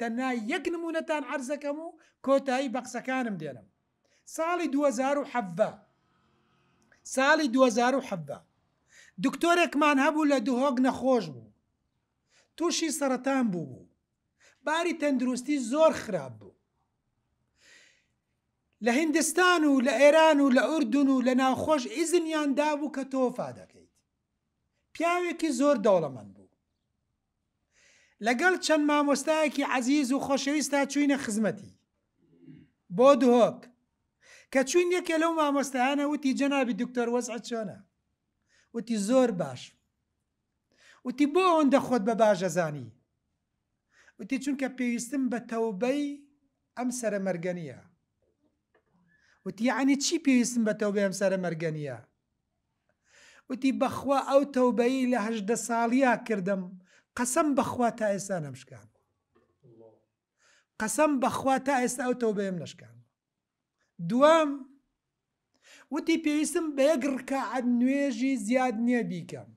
تەننا یەک نمونونەتان عرزەکەم و کۆتایی بە قسەکانم دێنم ساڵی 2017 ساڵی 2017 دکتۆرێکمان هەبوو لە دوهۆگ نەخۆش بوو تووشی سەرەتان بوو بوو باری تەندروستی زۆر خراپ بوو لە هندستان و لە ئێران و لە ئوردون و لە ناوخۆش ئیزنیان دابوو کە تۆفا دەکەیت پیاوێکی زۆر دەوڵەمەند بوو لەگەڵ چەند مامۆستایەکی عزیز و خۆشەویستا چوینە خزمەتی بۆ دهۆک کە چوین یەکێ لەو مامۆستایانە وتی جەنابی دکتۆر وەزع چۆنە وتی زۆر باش وتی بۆ ئەوەندە خۆت بە باشەزانی وتی چونکە پێویستم بە تەوبەی ئەم سرە مەرگەنیە وتی یعنی چی پێویستم بە تەوبێ ئەم سرە مەرگەنیە وتی بەخوا ئەو تەوبەی لە هەشدە ساڵیا کردم قەسم بەخوا تا ئێستا نەمشکان قەسم بەخوا تا ئێستا ئەوتەوە بەم نشکان دوام وتی پێویستم بە یەک ڕکەعەت نوێژی زیاد نییە بیکەم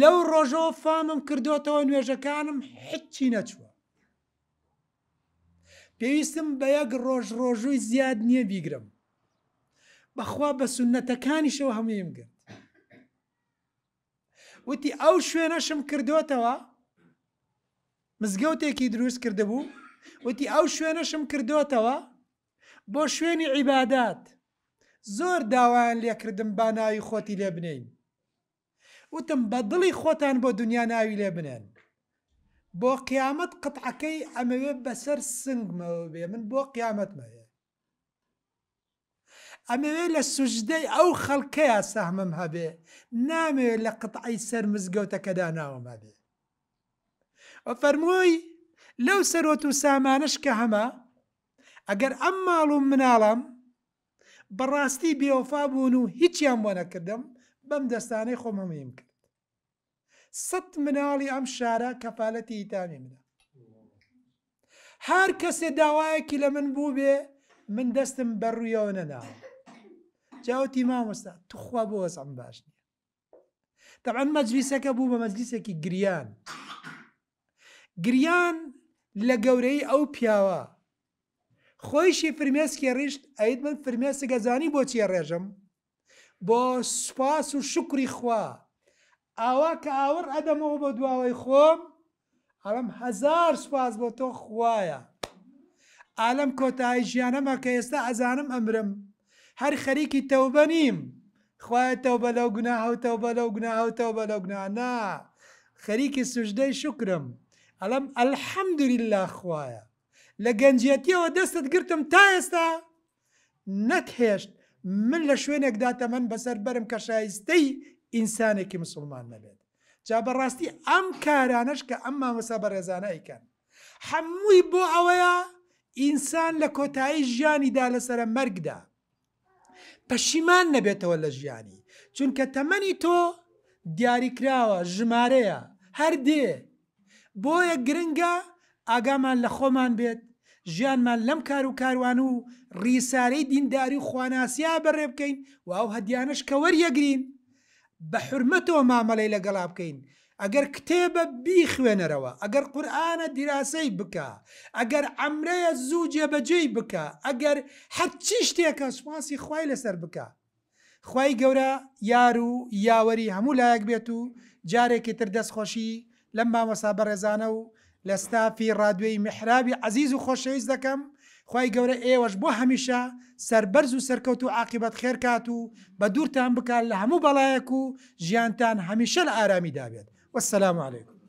لەو ڕۆژۆ فامم کردوتەوە نوێژەکانم هیچی نەچوە پێویستم بە یەک ڕۆژ ڕۆژووی زیاد نییە بیگرم بەخوا بە سنەتەکانیشەوە هەمویم گرت وتی ئەو شوێنەشم کردوتەوە مزگەوتێکی دروست کردبوو وتی ئەو شوێنەشم کردوتەوە بۆ شوێنی عیبادات زۆر داوایان لێکردم با ناوی خۆتی لێ بنین وتم بە دڵی خۆتان بۆ دنیا ناوی لێ بنێن بۆ قیامەت قەتعەکەی ئەمەوێ بەسەر سنگمەوە بێ من بۆ قیامەتمەوێ ئەمەوێت لە سوژدەی ئەو خەڵکەیە سەحمم هەبێ نامەوێت لە قەتعی سەر مزگەوتەکەدا ناوم هەبێ فەرمووی لەو سەرۆت و سامانش کە هەمە ئەگەر ئەم ماڵ و مناڵم بەڕاستی بێوفا بوون و هیچیان بۆ نەکردم بەم دەستانەی خۆم هەمیم کرد سەد مناڵی ئەم شارە کەفاەتی ئیتامی منە هەر کەسێ داوایەکی لە من بوو بێ من دەستم بەڕوویەوە نەناوە جاوتی مامۆستا توخوا بۆ وەسم باش نییە تەعاان مەجلیسەکە بوو بە مەجلیسێکی گریان گریان لە گەورەی ئەو پیاوە خۆیشی فرمێسکی ڕیشت ئەیت من فرمێسەگە زانی بۆچی ڕێژم بۆ سوپاس و شکری خوا ئاوا کە ئاور ئەدەمەوە بۆ دواوەی خۆم ئەڵم هزار سوپاس بۆ تۆ خوایە ئالم کۆتایی ژیانەمە کە ئێستا ئەزانم ئەمرم هەر خەریکی تەوبە نیم خوایەتەوە بە لەو گونا هەوتەوە بە لەو گونا هەوتەوە بە لەو گونانا خەریکی سوژدەی شکرم ئەلم ئەلحەمدوریلا خوایە لە گەنجەتیەوە دەستت گرتم تا ئێستا نەتهێشت من لە شوێنێکدا تەمەەن بەسەر بەرم کە شایستەی ئینسانێکی مسلمان نەبێت جا بەڕاستی ئەم کارانش کە ئەم مامەسا بە ڕێزانایکەن هەمووی بۆ ئەوەیە ئینسان لە کۆتایی ژیانیدا لەسرە مەرگدا پەشیمان نەبێتەوە لە ژیانی چونکە تەمەنی تۆ دیاریکراوە ژمارەیە هەر دێ بۆیە گرنگە ئاگامان لە خۆمان بێت ژیانمان لەم کار و کاروان و ڕیسارەی دینداری خواناسیا بەڕێ بکەین و ئەو هەدیانش کە وەریەگرین بە حرمەتەوە مامەڵی لەگەڵا بکەین ئەگەر کتێبە بیخوێنەرەوە ئەگەر قورآانە دیراسەی بکە ئەگەر ئەمرەیە زوو جێبەجێی بکە ئەگەر هەرچی شتێکە سواسی خی لەسەر بکە خی گەورە یار و یاوەری هەموو لایەک بێت و جارێکی تر دەستخۆشی لەم مامەسا بەڕێزانە و لە ستافی ڕادوێی محرابی عزیز و خۆشەویست دەکەم خی گەورە ئێوەش بۆ هەمیشە سربەرز و سەرکەوت و عاقبەت خێرکات و بە دوورتان بکات لە هەموو بەڵایەک و ژیانتان هەمیشە لە ئارامی دابێت والسلام عليكم